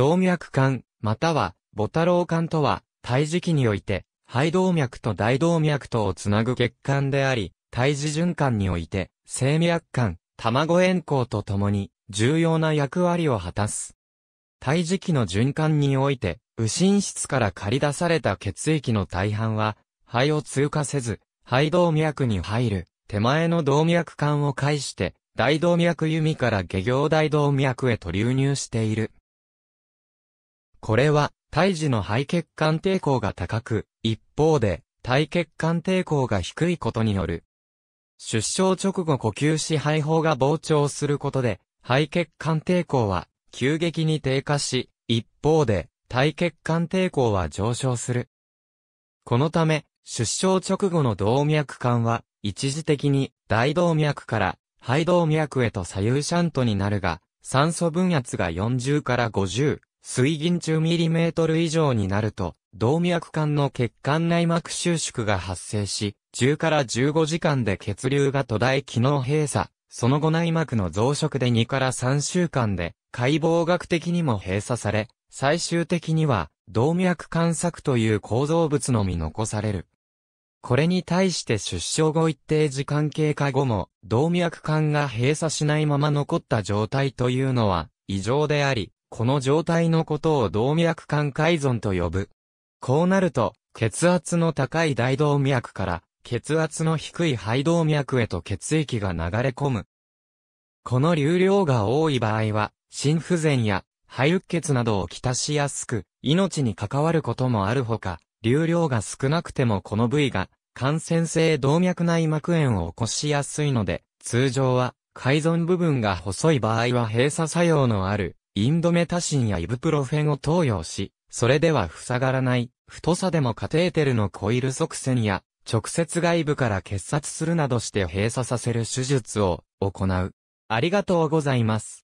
動脈管、または、母太郎管とは、胎児期において、肺動脈と大動脈とをつなぐ血管であり、胎児循環において、生脈管、卵塩鉱とともに、重要な役割を果たす。胎児期の循環において、右心室から借り出された血液の大半は、肺を通過せず、肺動脈に入る、手前の動脈管を介して、大動脈弓から下行大動脈へと流入している。これは、胎児の肺血管抵抗が高く、一方で、体血管抵抗が低いことによる。出生直後呼吸し肺胞が膨張することで、肺血管抵抗は急激に低下し、一方で、体血管抵抗は上昇する。このため、出生直後の動脈管は、一時的に大動脈から肺動脈へと左右シャントになるが、酸素分圧が40から50水銀1 0トル以上になると、動脈管の血管内膜収縮が発生し、10から15時間で血流が途絶え機能閉鎖、その後内膜の増殖で2から3週間で、解剖学的にも閉鎖され、最終的には、動脈管索という構造物のみ残される。これに対して出生後一定時間経過後も、動脈管が閉鎖しないまま残った状態というのは、異常であり、この状態のことを動脈管改存と呼ぶ。こうなると、血圧の高い大動脈から血圧の低い肺動脈へと血液が流れ込む。この流量が多い場合は、心不全や肺鬱血などをきたしやすく、命に関わることもあるほか、流量が少なくてもこの部位が感染性動脈内膜炎を起こしやすいので、通常は改存部分が細い場合は閉鎖作用のあるインドメタシンやイブプロフェンを投与し、それでは塞がらない、太さでもカテーテルのコイル側線や、直接外部から結圧するなどして閉鎖させる手術を行う。ありがとうございます。